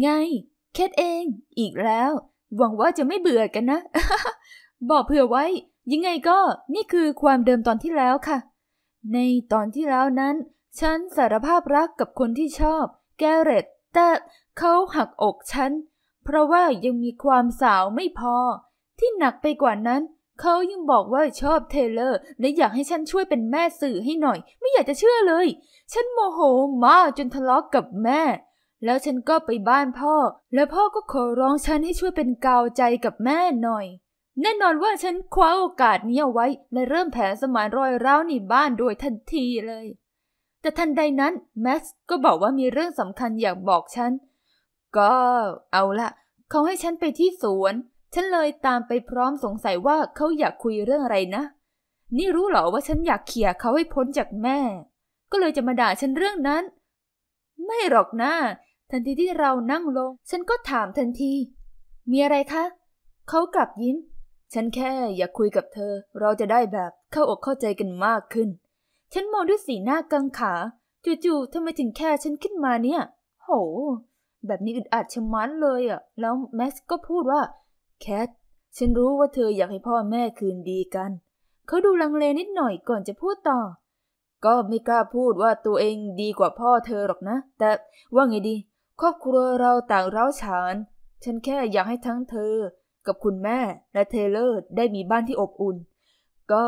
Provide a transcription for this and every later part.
ไง เคทเอง อีกแล้ว หวังว่าจะไม่เบื่อกันนะ บอกเผื่อไว้ ยังไงก็นี่คือความเดิมตอนที่แล้วค่ะ ในตอนที่แล้วนั้น ฉันสารภาพรักกับคนที่ชอบ แกเรตแต่เขาหักอกฉัน เพราะว่ายังมีความสาวไม่พอ ที่หนักไปกว่านั้น เขายังบอกว่าชอบเทเลอร์และอยากให้ฉันช่วยเป็นแม่สื่อให้หน่อย ไม่อยากจะเชื่อเลย ฉันโมโหมากจนทะเลาะกกับแม่แล้วฉันก็ไปบ้านพ่อ และพ่อก็ขอร้องฉันให้ช่วยเป็นกาวใจกับแม่หน่อย แน่นอนว่าฉันคว้าโอกาสนี้เอาไว้และเริ่มแผนสมานรอยร้าวในบ้านโดยทันทีเลย แต่ทันใดนั้นแม็กซ์ก็บอกว่ามีเรื่องสำคัญอยากบอกฉันก็ เอาละเขาให้ฉันไปที่สวน ฉันเลยตามไปพร้อมสงสัยว่าเขาอยากคุยเรื่องอะไรนะ นี่รู้หรอว่าฉันอยากเขี่ยเขาให้พ้นจากแม่ ก็เลยจะมาด่าฉันเรื่องนั้น ไม่หรอกนะทันทีที่เรานั่งลง ฉันก็ถามทันที มีอะไรคะเขากลับยิ้มฉันแค่อยากคุยกับเธอ เราจะได้แบบเข้าอกเข้าใจกันมากขึ้น ฉันมองด้วยสีหน้ากังขา จู่ๆทำไมถึงแค่ฉันขึ้นมาเนี่ย โห แบบนี้อึดอัดชะมันเลยอะแล้วแม็กซ์ก็พูดว่าแคทฉันรู้ว่าเธออยากให้พ่อแม่คืนดีกันเขาดูลังเลนิดหน่อยก่อนจะพูดต่อ ก็ไม่กล้าพูดว่าตัวเองดีกว่าพ่อเธอหรอกนะ แต่ว่าไงดีครอบครัวเราต่างร้าวฉาน ฉันแค่อยากให้ทั้งเธอ กับคุณแม่ และเทเลอร์ ได้มีบ้านที่อบอุ่น ก็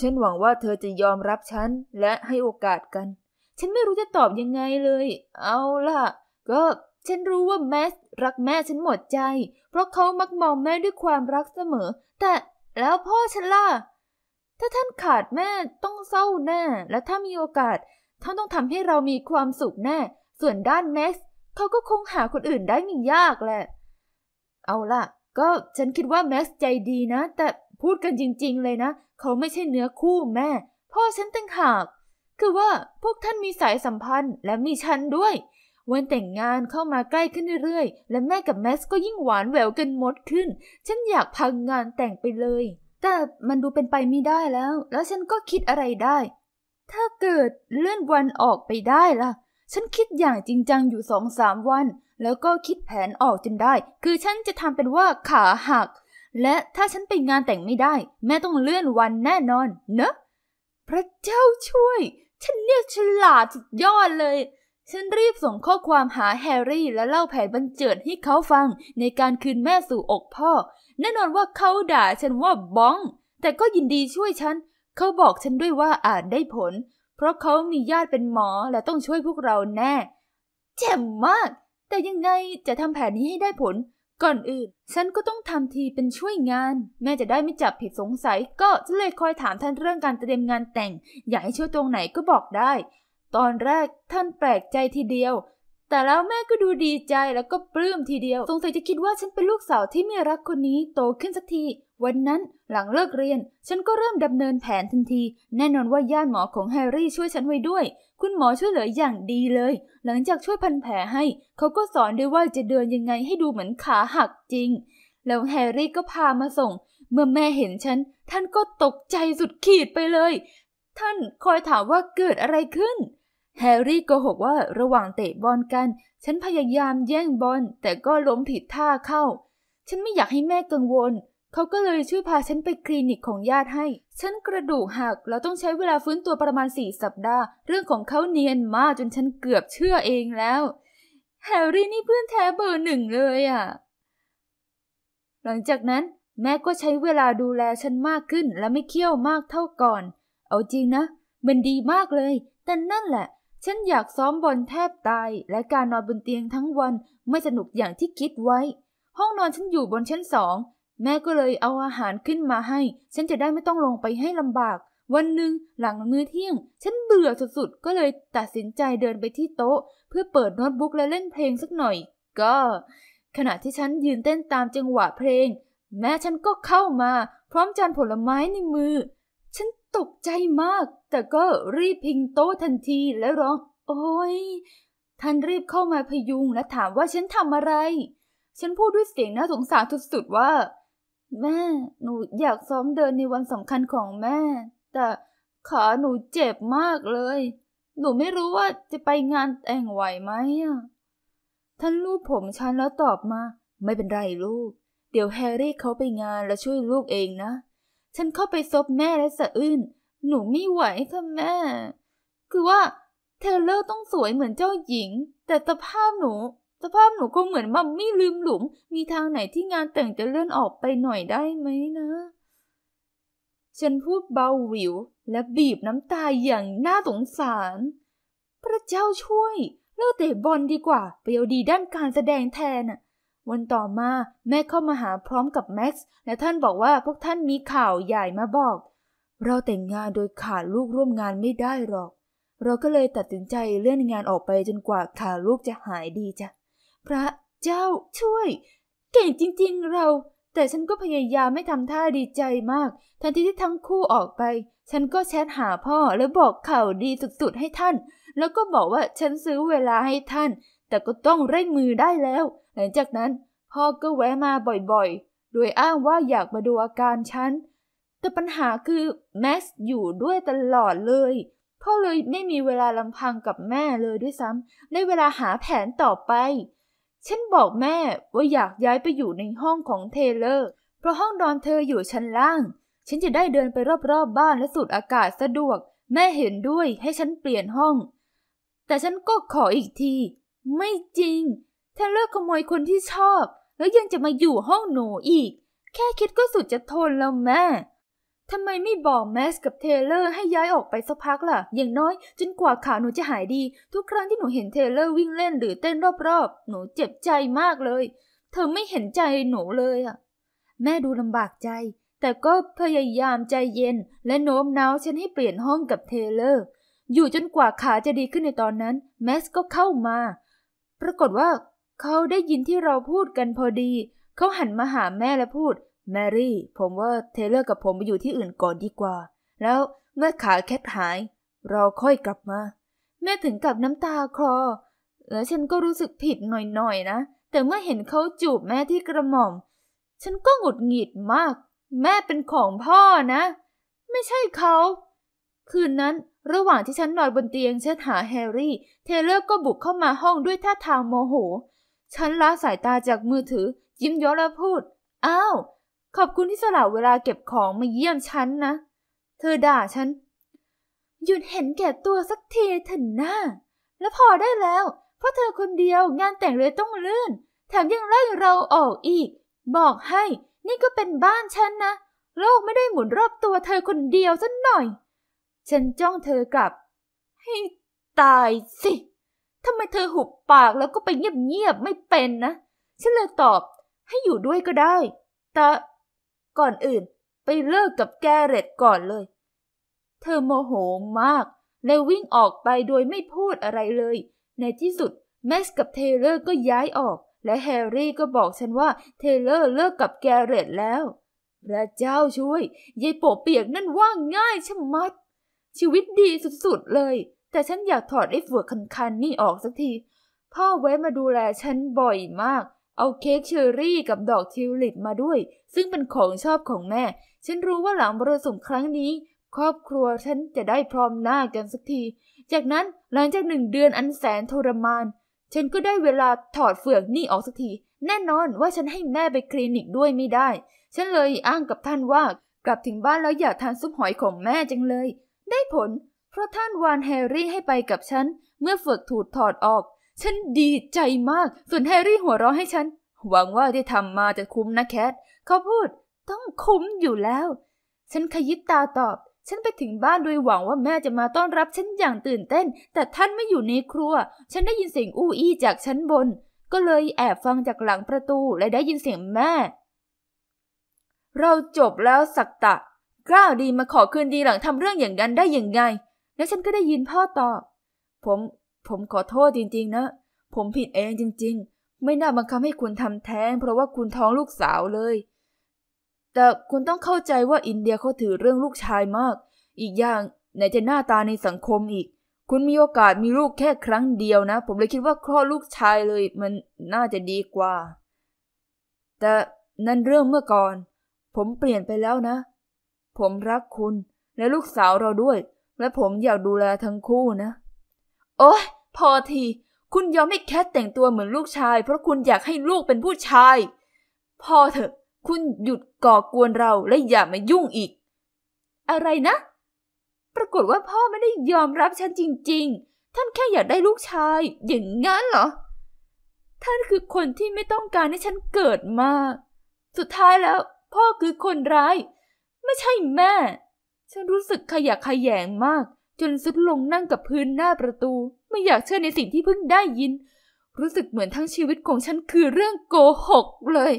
ฉันหวังว่าเธอจะยอมรับฉัน และให้โอกาสกัน ฉันไม่รู้จะตอบยังไงเลย เอาล่ะ ก็ฉันรู้ว่าแมส รักแม่ฉันหมดใจ เพราะเขามักมองแม่ด้วยความรักเสมอ แต่แล้วพ่อฉันล่ะ ถ้าท่านขาดแม่ต้องเศร้าแน่ และถ้ามีโอกาส ท่านต้องทำให้เรามีความสุขแน่ ส่วนด้านแม็กซ์เขาก็คงหาคนอื่นได้ไม่ยากแหละ เอาล่ะ ก็ฉันคิดว่าแม็กซ์ใจดีนะ แต่พูดกันจริงๆ เลยนะ เขาไม่ใช่เนื้อคู่แม่ พ่อฉันต่างหาก คือว่าพวกท่านมีสายสัมพันธ์และมีฉันด้วย วันแต่งงานเข้ามาใกล้ขึ้นเรื่อยๆ และแม่กับแม็กซ์ก็ยิ่งหวานแหววกันมดขึ้น ฉันอยากพังงานแต่งไปเลย แต่มันดูเป็นไปไม่ได้แล้ว แล้วฉันก็คิดอะไรได้ ถ้าเกิดเลื่อนวันออกไปได้ล่ะฉันคิดอย่างจริงจังอยู่สองสามวัน แล้วก็คิดแผนออกจนได้ คือฉันจะทำเป็นว่าขาหัก และถ้าฉันไปงานแต่งไม่ได้ แม่ต้องเลื่อนวันแน่นอนเนอะพระเจ้าช่วย ฉันเนี่ยฉลาดสุดยอดเลย ฉันรีบส่งข้อความหาแฮร์รี่และเล่าแผนบันเจิดให้เขาฟังในการคืนแม่สู่อกพ่อ แน่นอนว่าเขาด่าฉันว่าบ้อง แต่ก็ยินดีช่วยฉันเขาบอกฉันด้วยว่าอาจได้ผลเพราะเขามีญาติเป็นหมอและต้องช่วยพวกเราแน่เจ็บมาก แต่ยังไงจะทำแผนนี้ให้ได้ผล ก่อนอื่น ฉันก็ต้องทำทีเป็นช่วยงาน แม่จะได้ไม่จับผิดสงสัย ก็จะเลยคอยถามท่านเรื่องการเตรียมงานแต่งอยากให้ช่วยตรงไหนก็บอกได้ ตอนแรกท่านแปลกใจทีเดียว แต่แล้วแม่ก็ดูดีใจแล้วก็ปลื้มทีเดียว สงสัยจะคิดว่าฉันเป็นลูกสาวที่ไม่รักคนนี้โตขึ้นสักทีวันนั้นหลังเลิกเรียนฉันก็เริ่มดำเนินแผนทันที แน่นอนว่าญาติหมอของแฮร์รี่ช่วยฉันไว้ด้วย คุณหมอช่วยเหลืออย่างดีเลย หลังจากช่วยพันแผลให้ เขาก็สอนด้วยว่าจะเดินยังไงให้ดูเหมือนขาหักจริง แล้วแฮร์รี่ก็พามาส่ง เมื่อแม่เห็นฉัน ท่านก็ตกใจสุดขีดไปเลย ท่านคอยถามว่าเกิดอะไรขึ้น แฮร์รี่โกหกว่าระหว่างเตะบอลกัน ฉันพยายามแย่งบอลแต่ก็ล้มผิดท่าเข้า ฉันไม่อยากให้แม่กังวลเขาก็เลยช่วยพาฉันไปคลินิกของญาติให้ ฉันกระดูกหักแล้วต้องใช้เวลาฟื้นตัวประมาณสี่สัปดาห์ เรื่องของเขาเนียนมากจนฉันเกือบเชื่อเองแล้ว แฮร์รี่นี่เพื่อนแท้เบอร์หนึ่งเลยอะ่ะ หลังจากนั้นแม่ก็ใช้เวลาดูแลฉันมากขึ้นและไม่เคี่ยวมากเท่าก่อน เอาจริงนะ มันดีมากเลย แต่นั่นแหละ ฉันอยากซ้อมบอลแทบตายและการนอนบนเตียงทั้งวันไม่สนุกอย่างที่คิดไว้ ห้องนอนฉันอยู่บนชั้นสองแม่ก็เลยเอาอาหารขึ้นมาให้ ฉันจะได้ไม่ต้องลงไปให้ลำบาก วันหนึ่งหลังมื้อเที่ยง ฉันเบื่อสุดๆก็เลยตัดสินใจเดินไปที่โต๊ะ เพื่อเปิดโน้ตบุ๊กและเล่นเพลงสักหน่อย ก็ ขณะที่ฉันยืนเต้นตามจังหวะเพลง แม่ฉันก็เข้ามา พร้อมจานผลไม้ในมือ ฉันตกใจมาก แต่ก็รีบพิงโต๊ะทันทีและร้อง โอ้ยท่านรีบเข้ามาพยุงและถามว่าฉันทำอะไร ฉันพูดด้วยเสียงน่าสงสารสุดๆว่าแม่ หนูอยากซ้อมเดินในวันสำคัญของแม่ แต่ขาหนูเจ็บ มากเลย หนูไม่รู้ว่าจะไปงานแต่งไหวไหมอ่ะท่านลูกผมฉัน แล้วตอบมา ไม่เป็นไรลูก เดี๋ยวแฮร์รี่เขาไปงานแล้วช่วยลูกเองนะ ฉันเข้าไปซบแม่และสะอื้น หนูไม่ไหวค่ะแม่ คือว่าเทเลอร์ต้องสวยเหมือนเจ้าหญิง แต่สภาพหนูสภาพหนูก็เหมือนมัมมี่ลืมหลุม มีทางไหนที่งานแต่งจะเลื่อนออกไปหน่อยได้ไหมนะ ฉันพูดเบาหวิว และบีบน้ำตาอย่างน่าสงสาร พระเจ้าช่วยเลิกเตะบอลดีกว่าไปเอาดีด้านการแสดงแทนน่ะ วันต่อมาแม่เข้ามาหาพร้อมกับแม็กซ์ และท่านบอกว่าพวกท่านมีข่าวใหญ่มาบอก เราแต่งงานโดยขาดลูกร่วมงานไม่ได้หรอก เราก็เลยตัดสินใจเลื่อนงานออกไปจนกว่าขาลูกจะหายดีจ้ะพระเจ้าช่วย เก่งจริงๆ เรา แต่ฉันก็พยายามไม่ทำท่าดีใจมากทันทีที่ทั้งคู่ออกไป ฉันก็แชทหาพ่อแล้วบอกข่าวดีสุดๆ ให้ท่าน แล้วก็บอกว่าฉันซื้อเวลาให้ท่าน แต่ก็ต้องเร่งมือได้แล้ว หลังจากนั้น พ่อก็แวะมาบ่อยๆ โดยอ้างว่าอยากมาดูอาการฉัน แต่ปัญหาคือแม็กซ์อยู่ด้วยตลอดเลย พ่อเลยไม่มีเวลาลำพังกับแม่เลยด้วยซ้ำในเวลาหาแผนต่อไปฉันบอกแม่ ว่าอยากย้ายไปอยู่ในห้องของเทเลอร์ เพราะห้องนอนเธออยู่ชั้นล่าง ฉันจะได้เดินไปรอบๆบบ้านและสูดอากาศสะดวก แม่เห็นด้วยให้ฉันเปลี่ยนห้อง แต่ฉันก็ขออีกที ไม่จริง เทเลอร์ขโมยคนที่ชอบ แล้วยังจะมาอยู่ห้องหนูอีก แค่คิดก็สุดจะทนแล้วแม่ทำไมไม่บอกแมสกับเทเลอร์ให้ย้ายออกไปสักพักล่ะ อย่างน้อยจนกว่าขาหนูจะหายดี ทุกครั้งที่หนูเห็นเทเลอร์วิ่งเล่นหรือเต้นรอบๆ หนูเจ็บใจมากเลย เธอไม่เห็นใจหนูเลยอ่ะ แม่ดูลำบากใจ แต่ก็พยายามใจเย็นและโน้มน้าวฉันให้เปลี่ยนห้องกับเทเลอร์ อยู่จนกว่าขาจะดีขึ้นในตอนนั้นแมสก็เข้ามา ปรากฏว่าเขาได้ยินที่เราพูดกันพอดี เขาหันมาหาแม่และพูดแมรี่ผมว่าเทเลอร์กับผมไปอยู่ที่อื่นก่อนดีกว่า แล้วเมื่อขาแคทหายเราค่อยกลับมา แม่ถึงกับน้ำตาคลอแล้วฉันก็รู้สึกผิดหน่อยๆนะ แต่เมื่อเห็นเขาจูบแม่ที่กระหม่อมฉันก็หงุดหงิดมาก แม่เป็นของพ่อนะ ไม่ใช่เขาคืนนั้นระหว่างที่ฉันนอนบนเตียงเชิดหาแฮร์รี่เทเลอร์ก็บุกเข้ามาห้องด้วยท่าทางโมโห ฉันละสายตาจากมือถือ ยิ้มย้อนและพูดอ้าวขอบคุณที่สละเวลาเก็บของมาเยี่ยมฉันนะ เธอด่าฉัน หยุดเห็นแก่ตัวสักทีเถอะหน้า แล้วพอได้แล้ว เพราะเธอคนเดียว งานแต่งเลยต้องเลื่อนแถมยังไล่เราออกอีก บอกให้ นี่ก็เป็นบ้านฉันนะ โลกไม่ได้หมุนรอบตัวเธอคนเดียวสักหน่อย ฉันจ้องเธอกลับให้ตายสิ ทำไมเธอหุบปากแล้วก็ไปเงียบๆไม่เป็นนะ ฉันเลยตอบ ให้อยู่ด้วยก็ได้ แต่ก่อนอื่นไปเลิกกับแกเร็ตก่อนเลย เธอโมโหมาก และวิ่งออกไปโดยไม่พูดอะไรเลย ในที่สุดแม็กซ์กับเทเลอร์ก็ย้ายออก และแฮร์รี่ก็บอกฉันว่า เทเลอร์เลิกกับแกเร็ตแล้ว พระเจ้าช่วยยายโปเปียกนั่นว่างง่ายชะมัด ชีวิตดีสุดๆเลย แต่ฉันอยากถอดไอ้ฝวกคันๆนี่ออกสักที พ่อแวะมาดูแลฉันบ่อยมากเอาเค้กเชอร์รี่กับดอกทิวลิปมาด้วยซึ่งเป็นของชอบของแม่ ฉันรู้ว่าหลังบริสุมครั้งนี้ ครอบครัวฉันจะได้พร้อมหน้ากันสักที จากนั้นหลังจากหนึ่งเดือนอันแสนทรมาน ฉันก็ได้เวลาถอดเฟือกนี่ออกสักทีแน่นอนว่าฉันให้แม่ไปคลินิกด้วยไม่ได้ ฉันเลยอ้างกับท่านว่ากลับถึงบ้านแล้วอยากทานซุปหอยของแม่จังเลย ได้ผล เพราะท่านวานแฮร์รี่ให้ไปกับฉันเมื่อเฟือกถูดถอดออก ฉันดีใจมาก ส่วนแฮร์รี่หัวเราะให้ฉันหวังว่าที่ทำมาจะคุ้มนะแคทเขาพูด ต้องคุ้มอยู่แล้ว ฉันขยิบตาตอบ ฉันไปถึงบ้านโดยหวังว่าแม่จะมาต้อนรับฉันอย่างตื่นเต้น แต่ท่านไม่อยู่ในครัวฉันได้ยินเสียงอู้อี้จากชั้นบน ก็เลยแอบฟังจากหลังประตูและได้ยินเสียงแม่ เราจบแล้วสักตะกล้าดีมาขอคืนดีหลังทำเรื่องอย่างนั้นได้อย่างไง แล้วฉันก็ได้ยินพ่อตอบ ผมผมขอโทษจริง ๆ นะ ผมผิดเองจริง ๆไม่น่าบังคับให้คุณทำแท้ง เพราะว่าคุณท้องลูกสาวเลย แต่คุณต้องเข้าใจว่าอินเดียเขาถือเรื่องลูกชายมาก อีกอย่างไหนจะหน้าตาในสังคมอีก คุณมีโอกาสมีลูกแค่ครั้งเดียวนะ ผมเลยคิดว่าคลอดลูกชายเลย มันน่าจะดีกว่า แต่นั่นเรื่องเมื่อก่อน ผมเปลี่ยนไปแล้วนะ ผมรักคุณและลูกสาวเราด้วย และผมอยากดูแลทั้งคู่นะ โอ๊ยพอทีคุณยอมให้แคทแต่งตัวเหมือนลูกชายเพราะคุณอยากให้ลูกเป็นผู้ชายพอเถอะ คุณหยุดก่อกวนเราและอย่ามายุ่งอีก อะไรนะ ปรากฏว่าพ่อไม่ได้ยอมรับฉันจริงๆ ท่านแค่อยากได้ลูกชายอย่างงั้นเหรอ ท่านคือคนที่ไม่ต้องการให้ฉันเกิดมา สุดท้ายแล้วพ่อคือคนร้าย ไม่ใช่แม่ ฉันรู้สึกขยะขยแยงมาก จนสุดลงนั่งกับพื้นหน้าประตูไม่อยากเชื่อในสิ่งที่เพิ่งได้ยิน รู้สึกเหมือนทั้งชีวิตของฉันคือเรื่องโกหกเลย